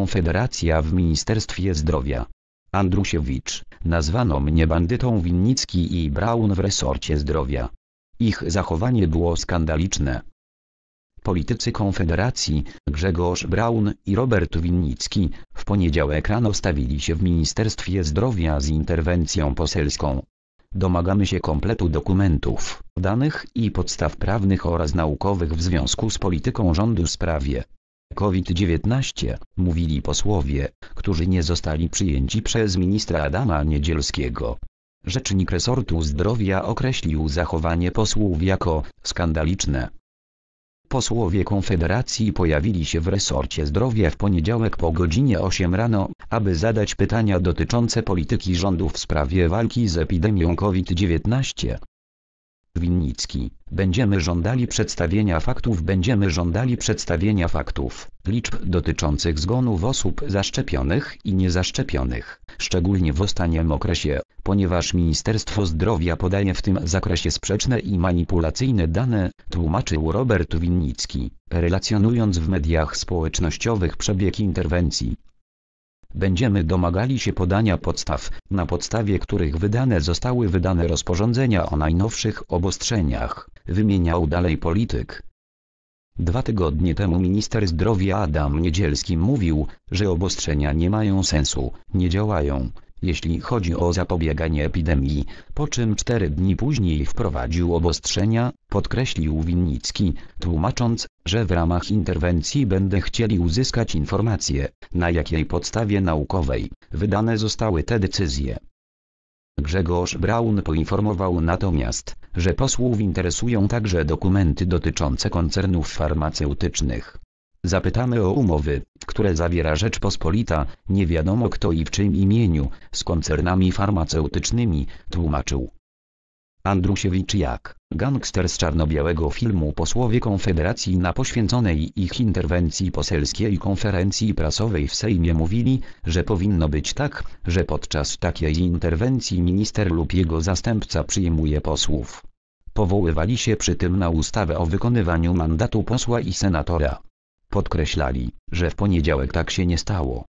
Konfederacja w Ministerstwie Zdrowia. Andrusiewicz, nazwano mnie bandytą Winnicki i Braun w resorcie zdrowia. Ich zachowanie było skandaliczne. Politycy Konfederacji, Grzegorz Braun i Robert Winnicki, w poniedziałek rano stawili się w Ministerstwie Zdrowia z interwencją poselską. Domagamy się kompletu dokumentów, danych i podstaw prawnych oraz naukowych w związku z polityką rządu w sprawie COVID-19, mówili posłowie, którzy nie zostali przyjęci przez ministra Adama Niedzielskiego. Rzecznik resortu zdrowia określił zachowanie posłów jako skandaliczne. Posłowie Konfederacji pojawili się w resorcie zdrowia w poniedziałek po godzinie 8 rano, aby zadać pytania dotyczące polityki rządu w sprawie walki z epidemią COVID-19. Winnicki. Będziemy żądali przedstawienia faktów, będziemy żądali przedstawienia faktów, liczb dotyczących zgonów osób zaszczepionych i niezaszczepionych, szczególnie w ostatnim okresie, ponieważ Ministerstwo Zdrowia podaje w tym zakresie sprzeczne i manipulacyjne dane, tłumaczył Robert Winnicki, relacjonując w mediach społecznościowych przebieg interwencji będziemy domagali się podania podstaw, na podstawie których wydane zostały wydane rozporządzenia o najnowszych obostrzeniach, wymieniał dalej polityk. Dwa tygodnie temu minister zdrowia Adam Niedzielski mówił, że obostrzenia nie mają sensu, nie działają, jeśli chodzi o zapobieganie epidemii, po czym cztery dni później wprowadził obostrzenia, podkreślił Winnicki, tłumacząc, że w ramach interwencji będę chcieli uzyskać informacje, na jakiej podstawie naukowej wydane zostały te decyzje. Grzegorz Braun poinformował natomiast, że posłów interesują także dokumenty dotyczące koncernów farmaceutycznych. Zapytamy o umowy, które zawiera Rzeczpospolita, nie wiadomo kto i w czym imieniu, z koncernami farmaceutycznymi, tłumaczył. Andrusiewicz jak, gangster z czarno-białego filmu posłowie Konfederacji na poświęconej ich interwencji poselskiej konferencji prasowej w Sejmie mówili, że powinno być tak, że podczas takiej interwencji minister lub jego zastępca przyjmuje posłów. Powoływali się przy tym na ustawę o wykonywaniu mandatu posła i senatora. Podkreślali, że w poniedziałek tak się nie stało.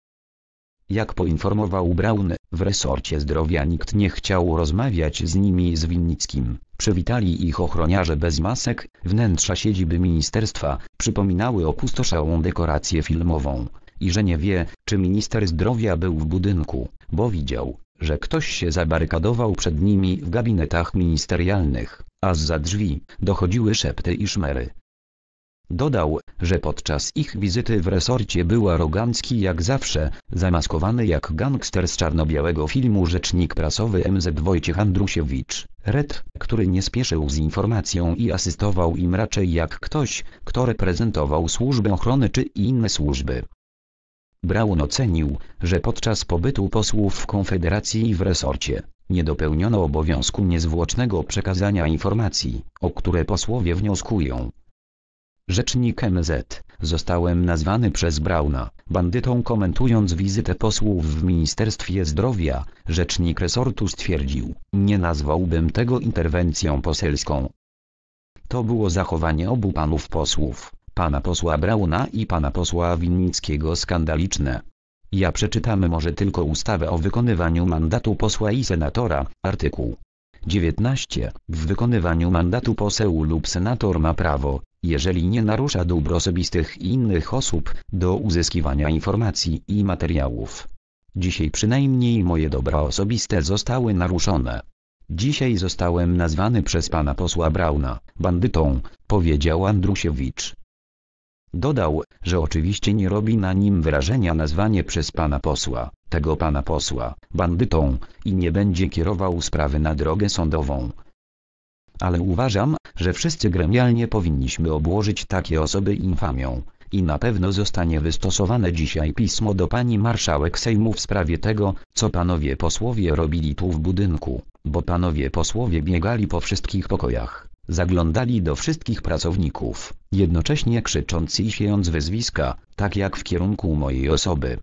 Jak poinformował Braun, w resorcie zdrowia nikt nie chciał rozmawiać z nimi z Winnickim. Przywitali ich ochroniarze bez masek, wnętrza siedziby ministerstwa przypominały opustoszałą dekorację filmową i że nie wie, czy minister zdrowia był w budynku, bo widział, że ktoś się zabarykadował przed nimi w gabinetach ministerialnych, a z za drzwi dochodziły szepty i szmery. Dodał, że podczas ich wizyty w resorcie był arogancki jak zawsze, zamaskowany jak gangster z czarno-białego filmu rzecznik prasowy MZ Wojciech Andrusiewicz, Red, który nie spieszył z informacją i asystował im raczej jak ktoś, kto reprezentował służbę ochrony czy inne służby. Braun ocenił, że podczas pobytu posłów w Konfederacji i w resorcie, nie dopełniono obowiązku niezwłocznego przekazania informacji, o które posłowie wnioskują, Rzecznik MZ, zostałem nazwany przez Brauna bandytą komentując wizytę posłów w Ministerstwie Zdrowia. Rzecznik resortu stwierdził, nie nazwałbym tego interwencją poselską. To było zachowanie obu panów posłów, pana posła Brauna i pana posła Winnickiego skandaliczne. Ja przeczytam może tylko ustawę o wykonywaniu mandatu posła i senatora, artykuł 19. W wykonywaniu mandatu poseł lub senator ma prawo, jeżeli nie narusza dóbr osobistych innych osób, do uzyskiwania informacji i materiałów. Dzisiaj przynajmniej moje dobra osobiste zostały naruszone. Dzisiaj zostałem nazwany przez pana posła Brauna bandytą, powiedział Andrusiewicz. Dodał, że oczywiście nie robi na nim wrażenia nazwanie przez pana posła, tego pana posła, bandytą i nie będzie kierował sprawy na drogę sądową, ale uważam, że wszyscy gremialnie powinniśmy obłożyć takie osoby infamią. I na pewno zostanie wystosowane dzisiaj pismo do pani marszałek Sejmu w sprawie tego, co panowie posłowie robili tu w budynku, bo panowie posłowie biegali po wszystkich pokojach zaglądali do wszystkich pracowników, jednocześnie krzycząc i siejąc wyzwiska, tak jak w kierunku mojej osoby.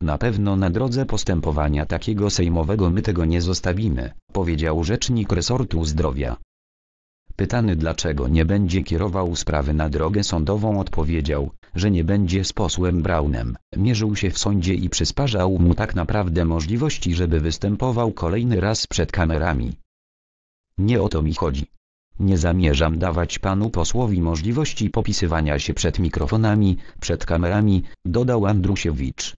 Na pewno na drodze postępowania takiego sejmowego my tego nie zostawimy, powiedział rzecznik resortu zdrowia. Pytany dlaczego nie będzie kierował sprawy na drogę sądową odpowiedział, że nie będzie z posłem Braunem. Mierzył się w sądzie i przysparzał mu tak naprawdę możliwości, żeby występował kolejny raz przed kamerami. Nie o to mi chodzi. Nie zamierzam dawać panu posłowi możliwości popisywania się przed mikrofonami, przed kamerami, dodał Andrusiewicz.